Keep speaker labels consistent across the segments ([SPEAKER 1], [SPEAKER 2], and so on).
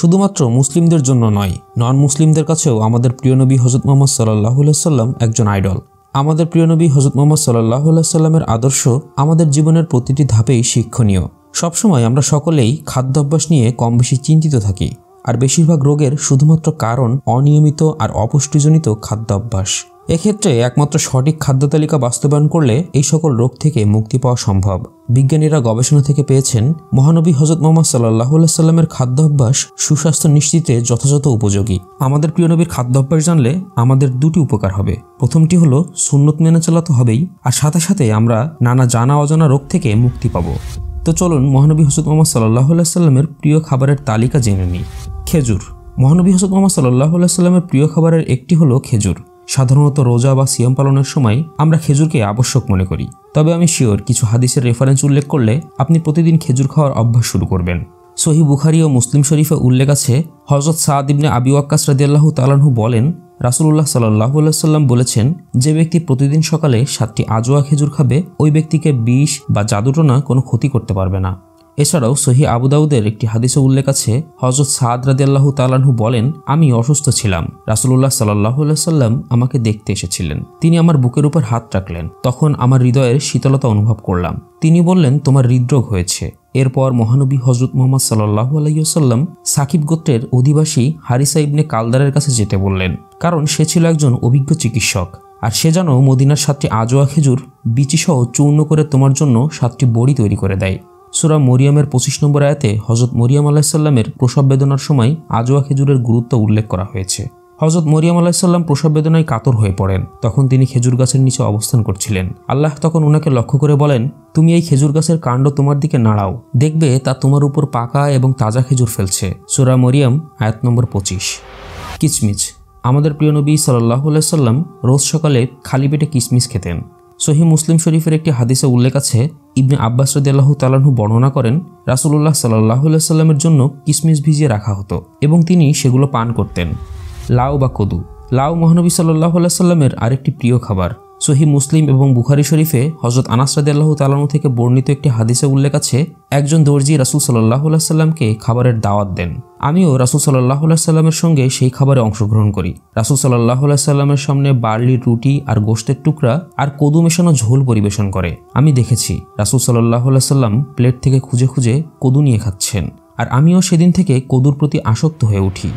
[SPEAKER 1] শুধুমাত্র মুসলিমদের জন্য নয় নন মুসলিমদের কাছেও আমাদের প্রিয় নবী হজরত মোহাম্মদ সাল্লাহ সাল্লাম একজন আইডল আমাদের প্রিয় নবী হজরত মোহাম্মদ সাল্লাহ সাল্লামের আদর্শ আমাদের জীবনের প্রতিটি ধাপেই শিক্ষণীয় সবসময় আমরা সকলেই খাদ্যাভ্যাস নিয়ে কম বেশি চিন্তিত থাকি আর বেশিরভাগ রোগের শুধুমাত্র কারণ অনিয়মিত আর অপুষ্টিজনিত খাদ্যাভ্যাস এক্ষেত্রে একমাত্র সঠিক খাদ্য তালিকা বাস্তবায়ন করলে এই সকল রোগ থেকে মুক্তি পাওয়া সম্ভব বিজ্ঞানীরা গবেষণা থেকে পেয়েছেন মহানবী হজরত মোহাম্মদ সাল্লাহ সাল্লামের খাদ্যাভ্যাস সুস্বাস্থ্য নিশ্চিতে যথাযথ উপযোগী আমাদের প্রিয় নবীর খাদ্যাভ্যাস জানলে আমাদের দুটি উপকার হবে প্রথমটি হলো সুন্নত মেনে চলা তো হবেই আর সাথে সাথে আমরা নানা জানা অজানা রোগ থেকে মুক্তি পাবো তো চলুন মহানবী হসুদ মোহাম্মদ সাল্লাহ সাল্লামের প্রিয় খাবারের তালিকা জেনে নিই খেজুর মহানবী হসুদ মোহাম্মদ সাল্লাহ সাল্লামের প্রিয় খাবারের একটি হলো খেজুর সাধারণত রোজা বা সিয়াম পালনের সময় আমরা খেজুরকে আবশ্যক মনে করি তবে আমি শিওর কিছু হাদিসের রেফারেন্স উল্লেখ করলে আপনি প্রতিদিন খেজুর খাওয়ার অভ্যাস শুরু করবেন সহি বুখারি ও মুসলিম শরীফে উল্লেখ আছে হজরত সাদ ইবনে আবি ওয়াক্কাস রাজিয়াল্লাহ তালানহু বলেন রাসুল্লাহ সাল্লাহ সাল্লাম বলেছেন যে ব্যক্তি প্রতিদিন সকালে সাতটি আজোয়া খেজুর খাবে ওই ব্যক্তিকে বিষ বা জাদুটনা কোনো ক্ষতি করতে পারবে না এছাড়াও সহি আবুদাউদের একটি হাদিসে উল্লেখ আছে হজরত সাদ রাদিয়াল্লাহু তালাহু বলেন আমি অসুস্থ ছিলাম রাসুল্লাহ সাল্লাহ সাল্লাম আমাকে দেখতে এসেছিলেন তিনি আমার বুকের উপর হাত রাখলেন তখন আমার হৃদয়ের শীতলতা অনুভব করলাম তিনি বললেন তোমার হৃদরোগ হয়েছে এরপর মহানবী হজরত মোহাম্মদ সাল্লাহ আলাইসাল্লাম সাকিব গোত্রের অধিবাসী হারিসা ইবনে কালদারের কাছে যেতে বললেন কারণ সে ছিল একজন অভিজ্ঞ চিকিৎসক আর সে যেন মদিনার সাতটি আজোয়া খেজুর বিচিসহ চূর্ণ করে তোমার জন্য সাতটি বড়ি তৈরি করে দেয় সুরা মরিয়ামের পঁচিশ নম্বর আয়াতে হজরত মরিয়াম আলাহিসাল্লামের প্রসব বেদনার সময় আজোয়া খেজুরের গুরুত্ব উল্লেখ করা হয়েছে হজরত মরিয়াম আলাহিসাল্লাম প্রসব বেদনায় কাতর হয়ে পড়েন তখন তিনি খেজুর গাছের নিচে অবস্থান করছিলেন আল্লাহ তখন ওনাকে লক্ষ্য করে বলেন তুমি এই খেজুর গাছের কাণ্ড তোমার দিকে নাড়াও দেখবে তা তোমার উপর পাকা এবং তাজা খেজুর ফেলছে সুরা মরিয়াম আয়াত নম্বর পঁচিশ কিচমিচ আমাদের প্রিয় নবী সাল্লাহ সাল্লাম রোজ সকালে খালি পেটে কিসমিস খেতেন সহি মুসলিম শরীফের একটি হাদিসে উল্লেখ আছে ইবনে আব্বাস রদিয়াল্লাহ তালাহু বর্ণনা করেন রাসুল্লাহ সাল্লাহ সাল্লামের জন্য কিসমিস ভিজিয়ে রাখা হতো এবং তিনি সেগুলো পান করতেন লাউ বা কদু লাউ মহানবী সাল্লাহ সাল্লামের আরেকটি প্রিয় খাবার সহি মুসলিম এবং বুখারি শরীফে হজরত আনাস রাদিয়াল্লাহ তালাহু থেকে বর্ণিত একটি হাদিসে উল্লেখ আছে একজন দর্জি রাসুল সাল্লাহ সাল্লামকে খাবারের দাওয়াত দেন আমিও রাসুল সাল্লাহ সাল্লামের সঙ্গে সেই খাবারে অংশগ্রহণ করি রাসুল সাল্লাহ সাল্লামের সামনে বার্লি রুটি আর গোষ্ঠের টুকরা আর কদু মেশানো ঝোল পরিবেশন করে আমি দেখেছি রাসুল সাল্লাহ সাল্লাম প্লেট থেকে খুঁজে খুঁজে কদু নিয়ে খাচ্ছেন আর আমিও সেদিন থেকে কদুর প্রতি আসক্ত হয়ে উঠি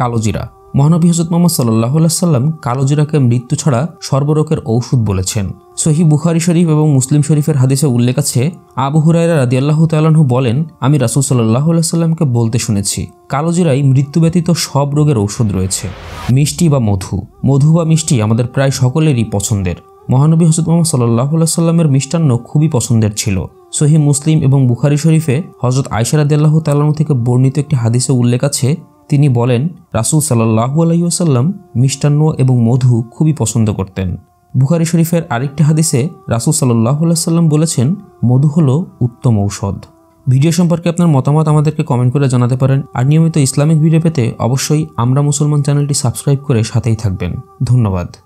[SPEAKER 1] কালোজিরা মহানবী হজরত মোহাম্মদ সাল্লাহ সাল্লাম কালোজিরাকে মৃত্যু ছাড়া সর্বরোগের ঔষধ বলেছেন সহি বুখারি শরীফ এবং মুসলিম শরীফের হাদিসে উল্লেখ আছে আবু হুরাইরা রাদি আল্লাহ তাল্লাহু বলেন আমি রাসুল সাল্লাহ সাল্লামকে বলতে শুনেছি কালোজিরায় মৃত্যু ব্যতীত সব রোগের ঔষধ রয়েছে মিষ্টি বা মধু মধু বা মিষ্টি আমাদের প্রায় সকলেরই পছন্দের মহানবী হজরত মোহাম্মদ সাল্লাহ সাল্লামের মিষ্টান্ন খুবই পছন্দের ছিল সহি মুসলিম এবং বুখারি শরীফে হজরত আয়সারাদ আল্লাহ তাল্লাহ থেকে বর্ণিত একটি হাদিসে উল্লেখ আছে তিনি বলেন রাসুল সাল্লাহু আলাইসাল্লাম মিষ্টান্ন এবং মধু খুবই পছন্দ করতেন বুখারি শরীফের আরেকটি হাদিসে রাসুল সাল্লাহ সাল্লাম বলেছেন মধু হলো উত্তম ঔষধ ভিডিও সম্পর্কে আপনার মতামত আমাদেরকে কমেন্ট করে জানাতে পারেন আর নিয়মিত ইসলামিক ভিডিও পেতে অবশ্যই আমরা মুসলমান চ্যানেলটি সাবস্ক্রাইব করে সাথেই থাকবেন ধন্যবাদ